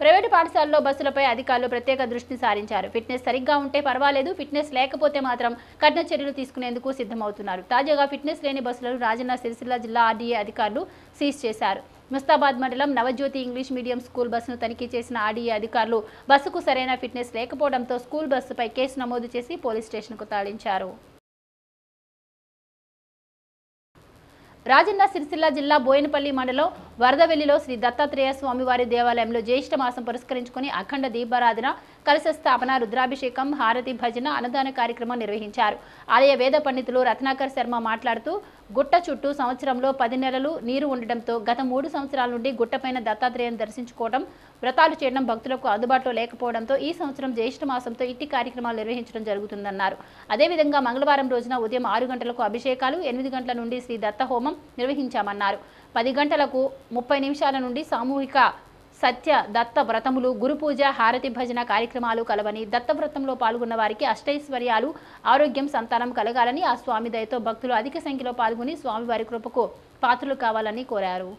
private పాఠశాలలో బస్సులపై అధికారులు ప్రత్యేక దృష్టి సారించారు ఫిట్నెస్ సరిగ్గా ఉంటే పర్వాలేదు ఫిట్నెస్ లేకపోతే మాత్రం కఠిన చర్యలు తీసుకునేందుకు సిద్ధమవుతున్నారు తాజాగా ఫిట్నెస్ లేని బస్సులను రాజన్న సిరిసిల్ల జిల్లా ఆర్డీఏ అధికారులు సీజ్ చేశారు ముస్తాబాద్ మండలం నవజ్యోతి ఇంగ్లీష్ మీడియం స్కూల్ బస్సును తనిఖీ చేసిన ఆర్డీఏ అధికారులు బస్సుకు సరైన ఫిట్నెస్ లేకపోవడంతో స్కూల్ బస్సుపై కేసు నమోదు చేసి పోలీస్ స్టేషన్కు తరలించారు రాజన్న సిరిసిల్ల జిల్లా బోయినపల్లి మండలం వరదవెల్లిలో శ్రీ దత్తాత్రేయ స్వామివారి దేవాలయంలో జ్యేష్ఠ మాసం పురస్కరించుకుని అఖండ దీపారాధన కలశ స్థాపన రుద్రాభిషేకం హారతి భజన అన్నదాన కార్యక్రమం నిర్వహించారు ఆలయ వేద పండితులు రత్నాకర్ శర్మ మాట్లాడుతూ గుట్ట చుట్టూ సంవత్సరంలో పది నెలలు నీరు ఉండడంతో గత మూడు సంవత్సరాల నుండి గుట్టపైన దత్తాత్రేయం దర్శించుకోవడం వ్రతాలు చేయడం భక్తులకు అందుబాటులో లేకపోవడంతో ఈ సంవత్సరం జ్యేష్ఠ మాసంతో ఇట్టి కార్యక్రమాలు నిర్వహించడం జరుగుతుందన్నారు అదేవిధంగా మంగళవారం రోజున ఉదయం ఆరు గంటలకు అభిషేకాలు ఎనిమిది గంటల నుండి శ్రీ దత్త హోమం నిర్వహించామన్నారు పది గంటలకు ముప్పై నిమిషాల నుండి సామూహిక సత్య దత్త వ్రతములు గురుపూజ హారతి భజన కార్యక్రమాలు కలవని దత్త వ్రతంలో పాల్గొన్న వారికి అష్టైశ్వర్యాలు ఆరోగ్యం సంతానం కలగాలని ఆ స్వామి దయతో భక్తులు అధిక సంఖ్యలో పాల్గొని స్వామివారి కృపకు పాత్రలు కావాలని కోరారు